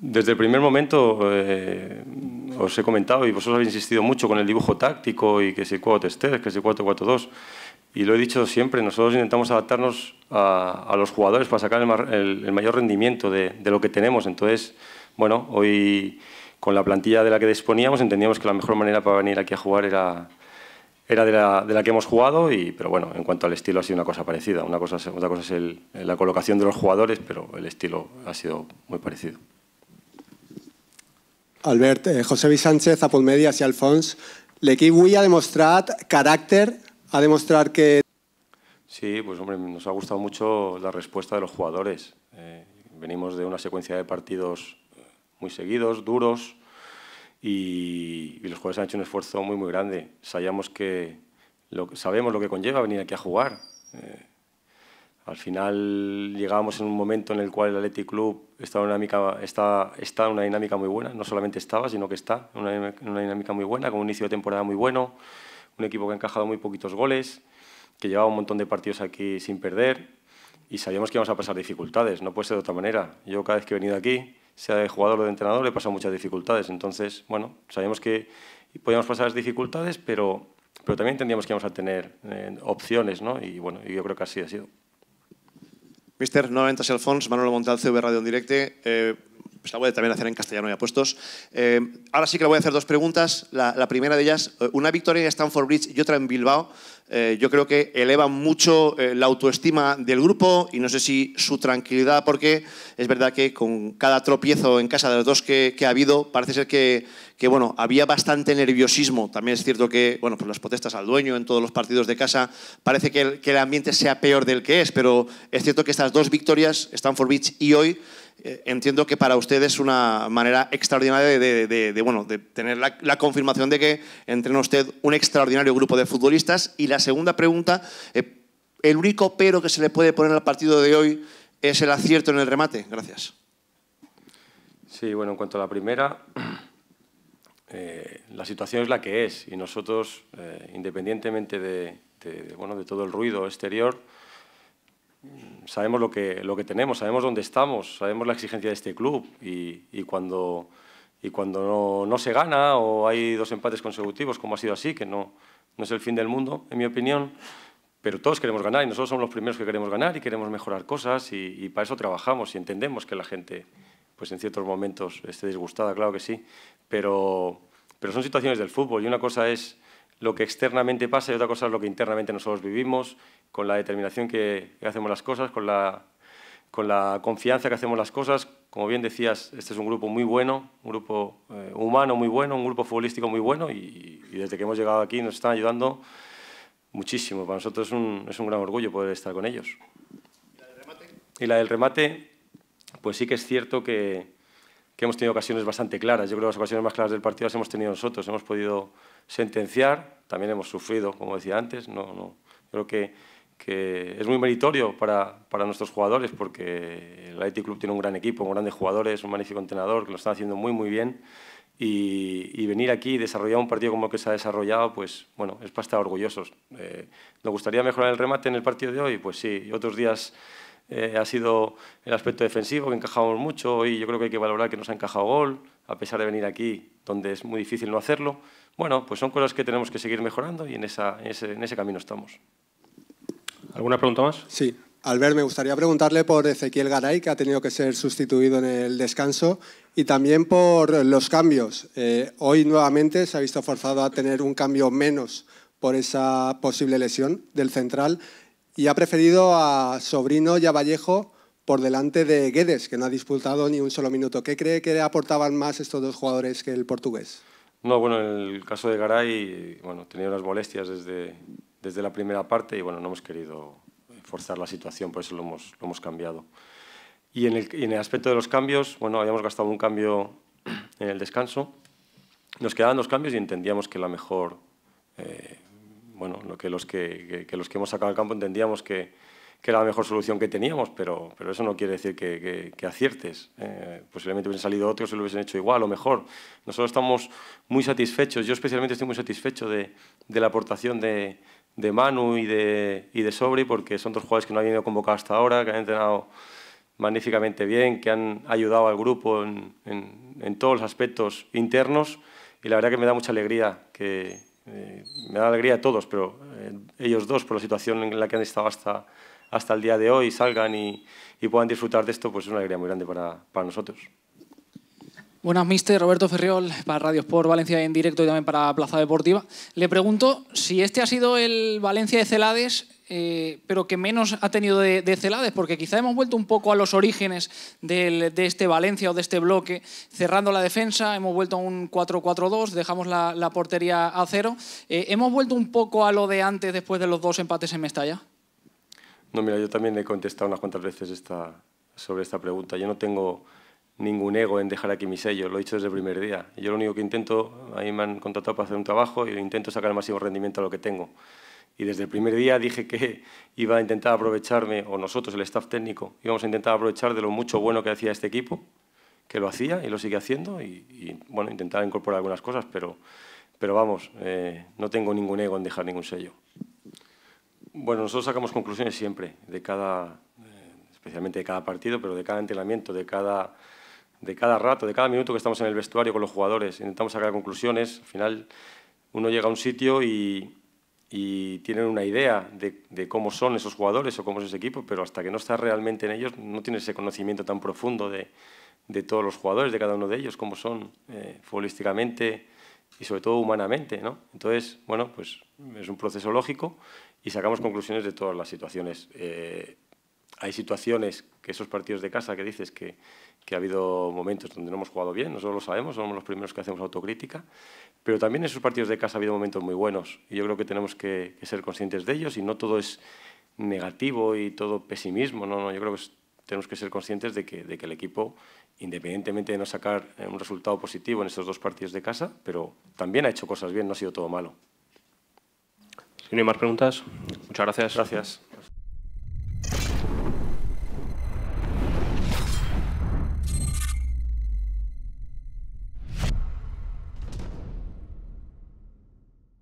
Desde el primer momento eh, os he comentado y vosotros habéis insistido mucho con el dibujo táctico y que se 4 3 que se 4-4-2. Y lo he dicho siempre, nosotros intentamos adaptarnos a, los jugadores para sacar el, mayor rendimiento de, lo que tenemos. Entonces, bueno, hoy con la plantilla de la que disponíamos entendíamos que la mejor manera para venir aquí a jugar era, era de, la, que hemos jugado, y, pero bueno, en cuanto al estilo ha sido una cosa parecida. Una cosa, otra cosa es la colocación de los jugadores, pero el estilo ha sido muy parecido. Albert, eh, José Luis Sánchez, Apple y y Alfons. le avui ha demostrat caràcter, que... Sí, pues hombre, nos ha gustado mucho la respuesta de los jugadores. Eh, venimos de una secuencia de partidos eh, muy seguidos, duros, y, los jugadores han hecho un esfuerzo muy, muy grande. Sabíamos que lo, sabemos lo que conlleva venir aquí a jugar. Al final llegábamos en un momento en el cual el Athletic Club está en una dinámica, está, está una dinámica muy buena, no solamente estaba, sino que está en una, dinámica muy buena, con un inicio de temporada muy bueno, un equipo que ha encajado muy poquitos goles, que llevaba un montón de partidos aquí sin perder y sabíamos que íbamos a pasar dificultades, no puede ser de otra manera. Yo cada vez que he venido aquí, sea de jugador o de entrenador, he pasado muchas dificultades, entonces, bueno, sabíamos que podíamos pasar las dificultades, pero, pero también entendíamos que íbamos a tener eh, opciones, ¿no? Y bueno, y yo creo que así ha sido. Mister, nuevamente el Alfons, Manolo Montal, V Radio en directo. Eh, pues la voy a también hacer en castellano y puestos. Eh, ahora sí que le voy a hacer dos preguntas. La, primera de ellas, eh, una victoria en Stanford Bridge y otra en Bilbao, eh, yo creo que eleva mucho la autoestima del grupo y no sé si su tranquilidad, porque es verdad que con cada tropiezo en casa de los dos que, ha habido, parece ser que, que bueno, había bastante nerviosismo. También es cierto que bueno, pues las protestas al dueño en todos los partidos de casa parece que el, ambiente sea peor del que es, pero es cierto que estas dos victorias, Stanford Beach y hoy, eh, entiendo que para usted es una manera extraordinaria de, tener la, confirmación de que entrena usted un extraordinario grupo de futbolistas. Y la segunda pregunta, eh, el único pero que se le puede poner al partido de hoy es el acierto en el remate. Gracias. Sí, bueno, en cuanto a la primera, eh, la situación es la que es y nosotros, independientemente de todo el ruido exterior, sabemos lo que, lo que tenemos, sabemos dónde estamos, sabemos la exigencia de este club y, y cuando, y cuando no, no, se gana o hay dos empates consecutivos, como ha sido así, que no, no es el fin del mundo, en mi opinión, pero todos queremos ganar y nosotros somos los primeros que queremos ganar y queremos mejorar cosas y, y para eso trabajamos y entendemos que la gente pues en ciertos momentos esté disgustada, claro que sí, pero, pero son situaciones del fútbol y una cosa es lo que externamente pasa y otra cosa es lo que internamente nosotros vivimos con la determinación que, hacemos las cosas, con la, con la confianza que hacemos las cosas. Como bien decías, este es un grupo muy bueno, un grupo eh, humano muy bueno, un grupo futbolístico muy bueno y, desde que hemos llegado aquí nos están ayudando muchísimo. Para nosotros es un, es un gran orgullo poder estar con ellos. ¿Y la del remate? Y la del remate, pues sí que es cierto que, que hemos tenido ocasiones bastante claras. Yo creo que las ocasiones más claras del partido las hemos tenido nosotros. Hemos podido sentenciar, también hemos sufrido, como decía antes. No, no. Creo que que es muy meritorio para, para nuestros jugadores porque el Athletic Club tiene un gran equipo, un grandes jugadores, un magnífico entrenador que lo están haciendo muy muy bien y, venir aquí y desarrollar un partido como el que se ha desarrollado, pues bueno, es para estar orgullosos. Eh, ¿Nos gustaría mejorar el remate en el partido de hoy? Pues sí, otros días eh, ha sido el aspecto defensivo, que encajamos mucho y yo creo que hay que valorar que nos ha encajado gol, a pesar de venir aquí, donde es muy difícil no hacerlo. Bueno, pues son cosas que tenemos que seguir mejorando y en ese camino estamos. ¿Alguna pregunta más? Sí. Albert, me gustaría preguntarle por Ezequiel Garay, que ha tenido que ser sustituido en el descanso, y también por los cambios. Eh, hoy nuevamente se ha visto forzado a tener un cambio menos por esa posible lesión del central y ha preferido a Sobrino y a Vallejo por delante de Guedes, que no ha disputado ni un solo minuto. ¿Qué cree que le aportaban más estos dos jugadores que el portugués? No, bueno, en el caso de Garay, bueno, tenía unas molestias desde desde la primera parte y bueno, no hemos querido forzar la situación, por eso lo hemos, lo hemos cambiado. Y en, el, en, el, aspecto de los cambios, bueno, habíamos gastado un cambio en el descanso, nos quedaban dos cambios y entendíamos que la mejor, eh, bueno, lo que los que, que los que hemos sacado al campo entendíamos que, que era la mejor solución que teníamos, pero, pero eso no quiere decir que, aciertes. Eh, posiblemente hubiesen salido otros y lo hubiesen hecho igual o mejor. Nosotros estamos muy satisfechos, yo especialmente estoy muy satisfecho de, de la aportación de, de, Manu y de, y de Sobri, porque son dos jugadores que no han venido convocados hasta ahora, que han entrenado magníficamente bien, que han ayudado al grupo en, en, todos los aspectos internos, y la verdad que me da mucha alegría que... Eh, me da alegría a todos, pero eh, ellos dos por la situación en la que han estado hasta, hasta el día de hoy salgan y, puedan disfrutar de esto, pues es una alegría muy grande para, nosotros. Buenas, mister. Roberto Ferriol, para Radio Sport Valencia en directo y también para Plaza Deportiva. Le pregunto si este ha sido el Valencia de Celades, eh, pero que menos ha tenido de, Celades, porque quizá hemos vuelto un poco a los orígenes de este Valencia o de este bloque, cerrando la defensa, hemos vuelto a un 4-4-2, dejamos la, portería a cero. Eh, ¿Hemos vuelto un poco a lo de antes después de los dos empates en Mestalla? No, mira, yo también he contestado unas cuantas veces sobre esta pregunta. Yo no tengo ningún ego en dejar aquí mi sello, lo he dicho desde el primer día. Yo lo único que intento, a mí me han contratado para hacer un trabajo y intento sacar el máximo rendimiento a lo que tengo. Y desde el primer día dije que iba a intentar aprovecharme, o nosotros, el staff técnico, íbamos a intentar aprovechar de lo mucho bueno que hacía este equipo, que lo hacía y lo sigue haciendo, y, bueno, intentar incorporar algunas cosas, pero, pero vamos, eh, no tengo ningún ego en dejar ningún sello. Bueno, nosotros sacamos conclusiones siempre, de cada, eh, especialmente de cada partido, pero de cada entrenamiento, de cada, de cada rato, de cada minuto que estamos en el vestuario con los jugadores. Intentamos sacar conclusiones. Al final, uno llega a un sitio y, y tienen una idea de, cómo son esos jugadores o cómo es ese equipo, pero hasta que no estás realmente en ellos, no tienes ese conocimiento tan profundo de, todos los jugadores, de cada uno de ellos, cómo son eh, futbolísticamente y sobre todo humanamente. ¿no? Entonces, bueno, pues es un proceso lógico y sacamos conclusiones de todas las situaciones. Eh, hay situaciones que esos partidos de casa que dices que, que, ha habido momentos donde no hemos jugado bien, nosotros lo sabemos, somos los primeros que hacemos autocrítica, pero también en esos partidos de casa ha habido momentos muy buenos y yo creo que tenemos que, ser conscientes de ellos y no todo es negativo y todo pesimismo, no, no, yo creo que tenemos que ser conscientes de que, de que el equipo, independientemente de no sacar eh, un resultado positivo en estos dos partidos de casa, pero también ha hecho cosas bien, no ha sido todo malo. Si no hay más preguntas, muchas gracias. Gracias.